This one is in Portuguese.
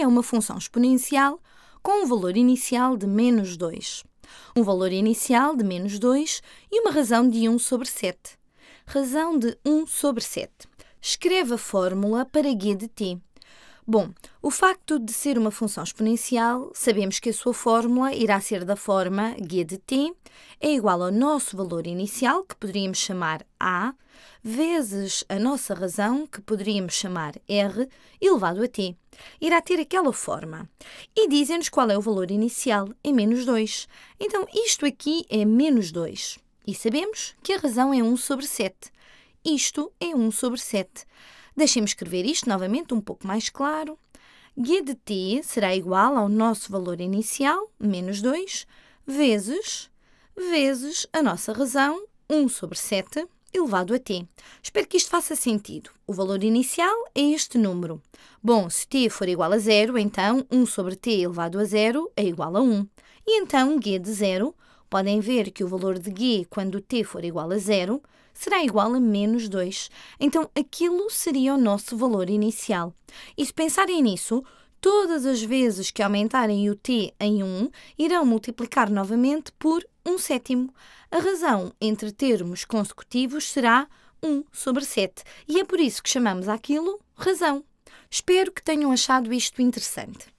é uma função exponencial com um valor inicial de menos 2, um valor inicial de menos 2 e uma razão de 1 sobre 7. Razão de 1 sobre 7. Escreva a fórmula para g de t. Bom, o facto de ser uma função exponencial, sabemos que a sua fórmula irá ser da forma g de t é igual ao nosso valor inicial, que poderíamos chamar a, vezes a nossa razão, que poderíamos chamar r, elevado a t irá ter aquela forma. E dizem-nos qual é o valor inicial, em menos 2. Então, isto aqui é menos 2. E sabemos que a razão é 1 sobre 7. Isto é 1 sobre 7. Deixem-me escrever isto novamente um pouco mais claro. G de t será igual ao nosso valor inicial, menos 2, vezes, vezes a nossa razão, 1 sobre 7, elevado a t. Espero que isto faça sentido. O valor inicial é este número. Bom, se t for igual a zero, então 1 sobre t elevado a zero é igual a 1. E então g de zero, podem ver que o valor de g quando t for igual a zero será igual a menos 2. Então aquilo seria o nosso valor inicial. E se pensarem nisso, Todas as vezes que aumentarem o t em 1, irão multiplicar novamente por 1 sétimo. A razão entre termos consecutivos será 1 sobre 7 e é por isso que chamamos aquilo razão. Espero que tenham achado isto interessante.